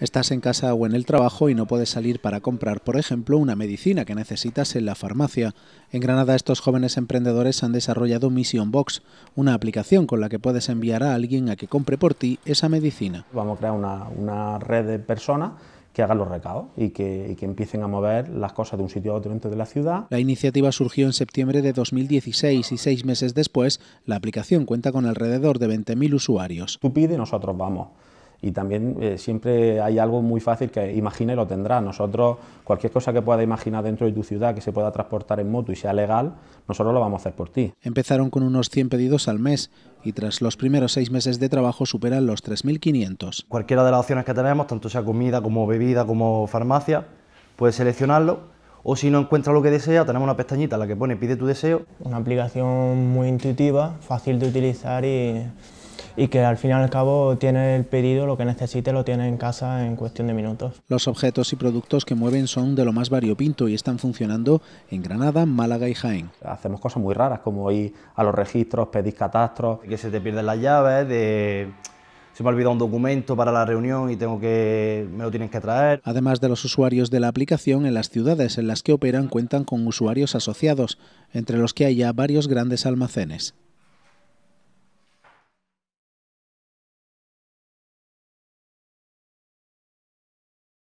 Estás en casa o en el trabajo y no puedes salir para comprar, por ejemplo, una medicina que necesitas en la farmacia. En Granada estos jóvenes emprendedores han desarrollado Mission Box, una aplicación con la que puedes enviar a alguien a que compre por ti esa medicina. Vamos a crear una, red de personas que hagan los recados y que, empiecen a mover las cosas de un sitio a otro dentro de la ciudad. La iniciativa surgió en septiembre de 2016 y seis meses después la aplicación cuenta con alrededor de 20.000 usuarios. Tú pides, nosotros vamos y también eh, siempre hay algo muy fácil que imagina y lo tendrá. Nosotros, cualquier cosa que pueda imaginar dentro de tu ciudad que se pueda transportar en moto y sea legal, nosotros lo vamos a hacer por ti. Empezaron con unos 100 pedidos al mes y tras los primeros seis meses de trabajo superan los 3.500. Cualquiera de las opciones que tenemos, tanto sea comida como bebida como farmacia, puedes seleccionarlo o si no encuentra lo que desea, tenemos una pestañita en la que pone pide tu deseo. Una aplicación muy intuitiva, fácil de utilizar y y que al fin y al cabo tiene el pedido, lo que necesite lo tiene en casa en cuestión de minutos. Los objetos y productos que mueven son de lo más variopinto y están funcionando en Granada, Málaga y Jaén. Hacemos cosas muy raras como ir a los registros, pedir catastros. Que se te pierden las llaves, de se me ha olvidado un documento para la reunión y tengo que me lo tienen que traer. Además de los usuarios de la aplicación, en las ciudades en las que operan cuentan con usuarios asociados, entre los que hay ya varios grandes almacenes.